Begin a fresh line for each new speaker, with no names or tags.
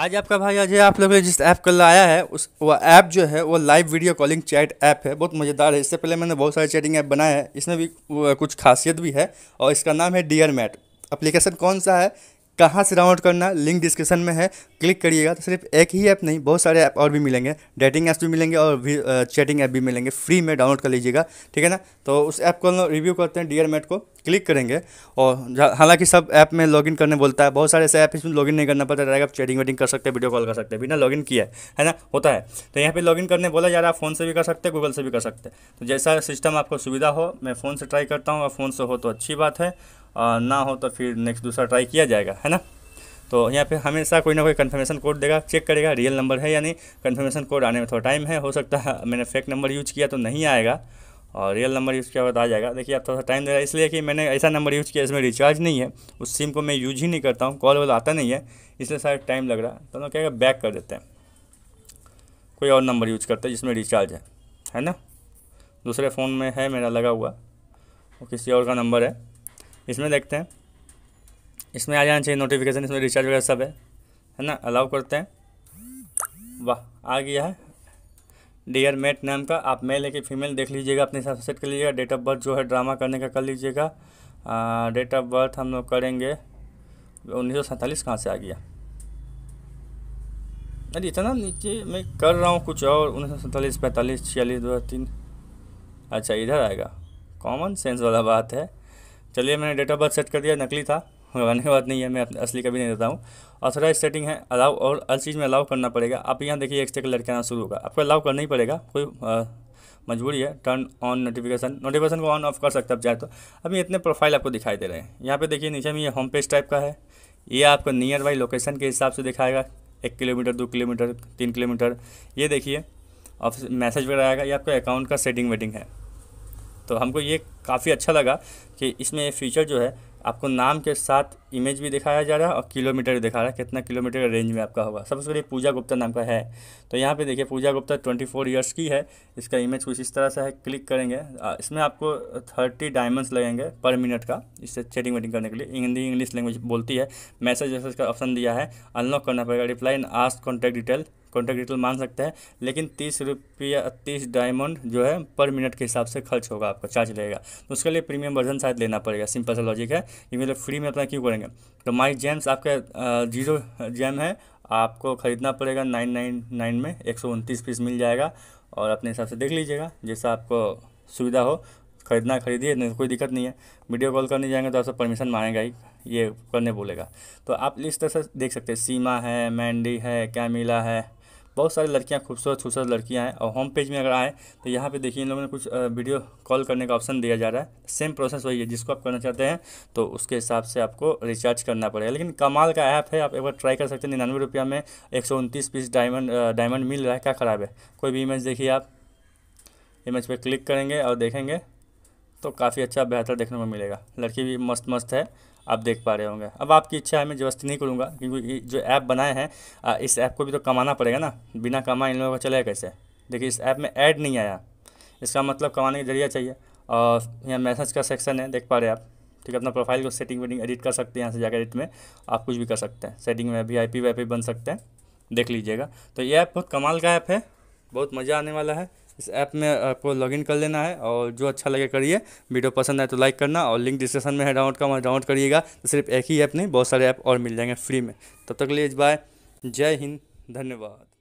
आज आपका भाई अजय आप लोगों ने जिस ऐप का लाया है उस वह ऐप जो है वो live video calling chat app है बहुत मज़ेदार है इससे पहले मैंने बहुत सारे चैटिंग ऐप बनाए हैं इसमें भी कुछ खासियत भी है और इसका नाम है डियर मैट अप्लीकेशन कौन सा है कहाँ से डाउनलोड करना लिंक डिस्क्रिप्शन में है क्लिक करिएगा तो सिर्फ एक ही ऐप नहीं बहुत सारे ऐप और भी मिलेंगे डेटिंग ऐप्स भी मिलेंगे और भी चैटिंग ऐप भी मिलेंगे फ्री में डाउनलोड कर लीजिएगा ठीक है ना तो उस ऐप को रिव्यू करते हैं डियर मेट को क्लिक करेंगे और हालांकि सब ऐप में लॉगिन करने बोलता है बहुत सारे ऐसे ऐप इसमें लॉगिन नहीं करना पड़ता रहेगा आप चैटिंग वेटिंग कर सकते हैं वीडियो कॉल कर सकते हैं बिना लॉगिन किया है ना होता है तो यहाँ पे लॉगिन करने बोला जा रहा है फ़ोन से भी कर सकते हैं गूगल से भी कर सकते हैं तो जैसा सिस्टम आपको सुविधा हो मैं फ़ोन से ट्राई करता हूँ और फ़ोन से हो तो अच्छी बात है और ना हो तो फिर नेक्स्ट दूसरा ट्राई किया जाएगा है ना तो यहाँ पे हमेशा कोई ना कोई कन्फर्मेशन कोड देगा चेक करेगा रियल नंबर है या नहीं कन्फर्मेशन कोड आने में थोड़ा टाइम है हो सकता है मैंने फेक नंबर यूज़ किया तो नहीं आएगा और रियल नंबर यूज़ किया तो आ जाएगा देखिए आप थोड़ा सा टाइम दे रहा है इसलिए कि मैंने ऐसा नंबर यूज़ किया इसमें रिचार्ज नहीं है उस सिम को मैं यूज ही नहीं करता हूँ कॉल वॉल आता नहीं है इसलिए सारा टाइम लग रहा है तो ना कहेगा बैक कर देते हैं कोई और नंबर यूज करते हैं जिसमें रिचार्ज है है ना दूसरे फ़ोन में है मेरा लगा हुआ वो किसी और का नंबर है इसमें देखते हैं इसमें आ जाना चाहिए नोटिफिकेशन इसमें रिचार्ज वगैरह सब है है ना अलाउ करते हैं वाह आ गया है डियर मेट नाम का आप मेल है कि फीमेल देख लीजिएगा अपने हिसाब से सेट कर लीजिएगा डेट ऑफ बर्थ जो है ड्रामा करने का कर लीजिएगा डेट ऑफ बर्थ हम लोग करेंगे उन्नीस सौ सैंतालीस कहाँ से आ गया अरे इतना नीचे मैं कर रहा हूँ कुछ और उन्नीस सौ सैंतालीस पैंतालीस छियालीस दो तीन अच्छा इधर आएगा कॉमन सेंस वाला बात है चलिए मैंने डेट ऑफ बर्थ सेट कर दिया नकली था लगाने की बात नहीं है मैं असली कभी नहीं देता हूँ ऑथोराइज सेटिंग है अलाउ और हर चीज़ में अलाउ करना पड़ेगा आप यहाँ देखिए एक कलर के आना शुरू होगा आपको अलाउ करना ही पड़ेगा कोई मजबूरी है टर्न ऑन नोटिफिकेशन नोटिफिकेशन को ऑन ऑफ कर सकते हैं आप चाहे तो अभी इतने प्रोफाइल आपको दिखाई दे रहे हैं यहाँ पे देखिए नीचे में ये होम पेज टाइप का है ये आपको नियर बाई लोकेशन के हिसाब से दिखाएगा एक किलोमीटर दो किलोमीटर तीन किलोमीटर ये देखिए ऑफिस मैसेज वगैरह आएगा ये आपका अकाउंट का सेटिंग वेटिंग है तो हमको ये काफ़ी अच्छा लगा कि इसमें ये फीचर जो है आपको नाम के साथ इमेज भी दिखाया जा रहा है और किलोमीटर भी दिखा रहा है कितना किलोमीटर का रेंज में आपका होगा सबसे पहले पूजा गुप्ता नाम का है तो यहाँ पे देखिए पूजा गुप्ता 24 फोर ईयर्स की है इसका इमेज कुछ इस तरह से है क्लिक करेंगे इसमें आपको 30 डायमंड्स लगेंगे पर मिनट का इससे चैटिंग वेटिंग करने के लिए हिंदी इंग्लिश लैंग्वेज बोलती है मैसेज वैसेज का ऑप्शन दिया है अनलॉक करना पड़ेगा रिप्लाई इन आस्ट कॉन्टैक्ट डिटेल कॉन्ट्रैक्ट डिटेल मान सकते हैं लेकिन तीस रुपया तीस डायमंड जो है पर मिनट के हिसाब से खर्च होगा आपका चार्ज लगेगा तो उसके लिए प्रीमियम वर्जन शायद लेना पड़ेगा सिंपल सा लॉजिक है कि मतलब फ्री में अपना क्यों करेंगे तो माइक जेम्स आपके जीरो जेम है आपको ख़रीदना पड़ेगा नाइन नाइन नाइन में एक सौ उनतीस पीस मिल जाएगा और अपने हिसाब से देख लीजिएगा जैसा आपको सुविधा हो खरीदना खरीदिए नहीं तो कोई दिक्कत नहीं है वीडियो कॉल करने जाएंगे तो आपसे परमिशन मांगेगा ही ये करने बोलेगा तो आप इस तरह से देख सकते हैं सीमा है मैंडी है कैमिला है बहुत सारी लड़कियाँ खूबसूरत खूबसूरत लड़कियाँ हैं और होम पेज में अगर आएँ तो यहाँ पे देखिए इन लोगों ने कुछ वीडियो कॉल करने का ऑप्शन दिया जा रहा है सेम प्रोसेस वही है जिसको आप करना चाहते हैं तो उसके हिसाब से आपको रिचार्ज करना पड़ेगा लेकिन कमाल का ऐप है आप एक बार ट्राई कर सकते हैं निन्यानवे रुपया में एक सौ उनतीस पीस डायमंड डायमंड मिल रहा है क्या ख़राब है कोई भी इमेज देखिए आप इमेज पर क्लिक करेंगे और देखेंगे तो काफ़ी अच्छा बेहतर देखने को मिलेगा लड़की भी मस्त मस्त है आप देख पा रहे होंगे अब आपकी इच्छा है मैं जबरदस्ती नहीं करूँगा क्योंकि जो ऐप बनाए हैं इस ऐप को भी तो कमाना पड़ेगा ना बिना कमाए इन लोगों का चलेगा कैसे देखिए इस ऐप में ऐड नहीं आया इसका मतलब कमाने का जरिया चाहिए और यहाँ मैसेज का सेक्शन है देख पा रहे आप ठीक है अपना प्रोफाइल को सेटिंग वेटिंग एडिट कर सकते हैं यहाँ से जाकर एडिट में आप कुछ भी कर सकते हैं सेटिंग में V I P Y P बन सकते हैं देख लीजिएगा तो ये ऐप बहुत कमाल का ऐप है बहुत मज़ा आने वाला है इस ऐप में आपको लॉगिन कर लेना है और जो अच्छा लगे करिए वीडियो पसंद आए तो लाइक करना और लिंक डिस्क्रिप्शन में है डाउनलोड का वहाँ डाउनलोड करिएगा तो सिर्फ एक ही ऐप नहीं बहुत सारे ऐप और मिल जाएंगे फ्री में तब तक लिए बाय जय हिंद धन्यवाद